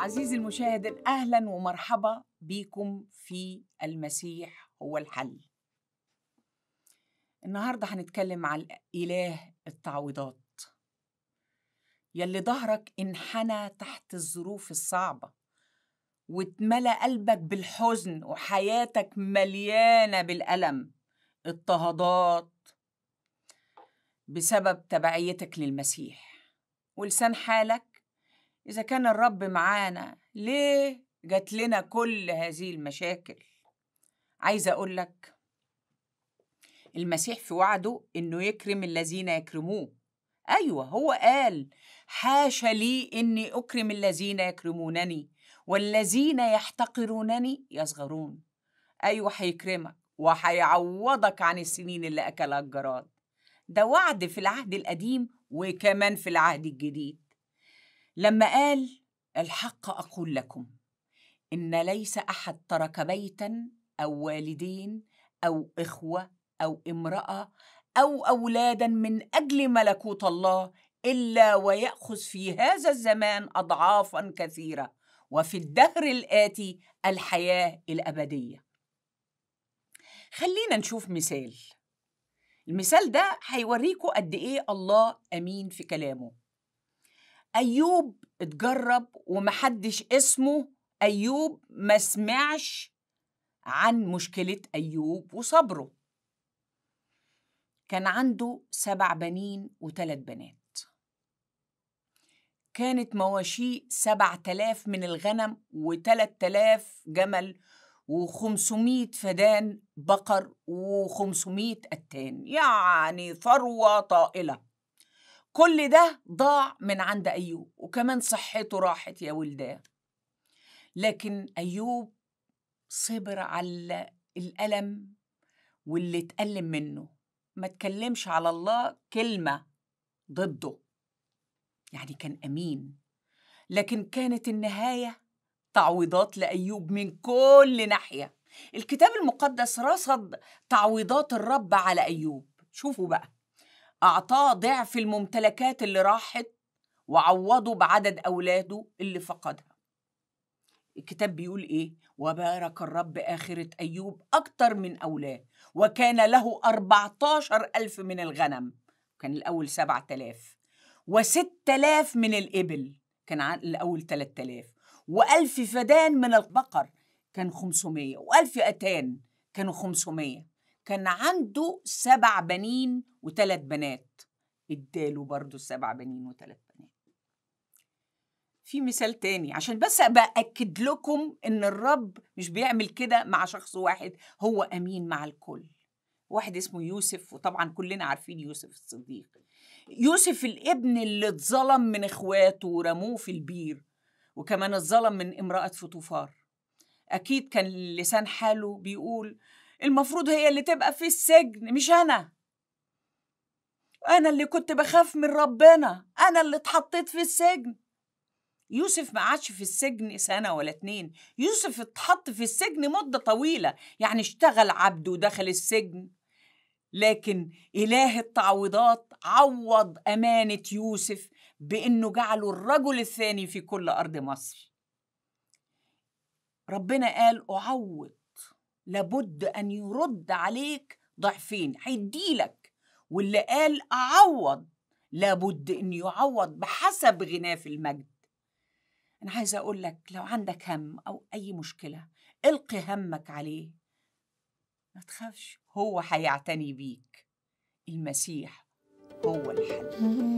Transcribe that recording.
عزيزي المشاهد اهلا ومرحبا بكم في المسيح هو الحل النهارده هنتكلم عن اله التعويضات يلي ظهرك انحنى تحت الظروف الصعبه واتملى قلبك بالحزن وحياتك مليانه بالالم اضطهادات بسبب تبعيتك للمسيح ولسان حالك إذا كان الرب معانا ليه جات لنا كل هذه المشاكل عايزة أقول لك المسيح في وعده إنه يكرم الذين يكرموه أيوة هو قال حاشا لي إني أكرم الذين يكرمونني والذين يحتقرونني يصغرون أيوة هيكرمك وهيعوضك عن السنين اللي أكلها الجراد ده وعد في العهد القديم وكمان في العهد الجديد لما قال الحق اقول لكم ان ليس احد ترك بيتا او والدين او اخوه او امراه او اولادا من اجل ملكوت الله الا وياخذ في هذا الزمان اضعافا كثيره وفي الدهر الاتي الحياه الابديه خلينا نشوف مثال المثال ده هيوريكم قد ايه الله امين في كلامه أيوب اتجرب ومحدش اسمه أيوب ما سمعش عن مشكلة أيوب وصبره كان عنده سبع بنين وثلاث بنات كانت مواشي سبع تلاف من الغنم وتلات تلاف جمل وخمسمية فدان بقر وخمسمية أتان يعني ثروة طائلة كل ده ضاع من عند أيوب وكمان صحته راحت يا ولدان لكن أيوب صبر على الألم واللي اتألم منه ما تكلمش على الله كلمة ضده يعني كان أمين لكن كانت النهاية تعويضات لأيوب من كل ناحية الكتاب المقدس رصد تعويضات الرب على أيوب شوفوا بقى أعطاه ضعف الممتلكات اللي راحت وعوضه بعدد أولاده اللي فقدها الكتاب بيقول إيه وبارك الرب آخرة أيوب أكتر من أولاد وكان له 14 ألف من الغنم كان الأول 7000 و6000 من الإبل كان الأول 3000 و1000 فدان من البقر كان 500 و1000 أتان كانوا 500 كان عنده سبع بنين وثلاث بنات اداله برضه سبع بنين وثلاث بنات في مثال تاني عشان بس بأكد لكم ان الرب مش بيعمل كده مع شخص واحد هو امين مع الكل واحد اسمه يوسف وطبعا كلنا عارفين يوسف الصديق يوسف الابن اللي اتظلم من اخواته ورموه في البير وكمان اتظلم من امرأة فطوفار أكيد كان لسان حاله بيقول المفروض هي اللي تبقى في السجن مش أنا أنا اللي كنت بخاف من ربنا أنا اللي اتحطيت في السجن يوسف ما قعدش في السجن سنة ولا اتنين يوسف اتحط في السجن مدة طويلة يعني اشتغل عبد ودخل السجن لكن إله التعويضات عوض أمانة يوسف بأنه جعله الرجل الثاني في كل أرض مصر ربنا قال أعوض لابد أن يرد عليك ضعفين هيديلك واللي قال أعوض لابد أن يعوض بحسب غناه في المجد أنا عايزة أقول لك لو عندك هم أو أي مشكلة القي همك عليه ما تخافش هو هيعتني بيك المسيح هو الحل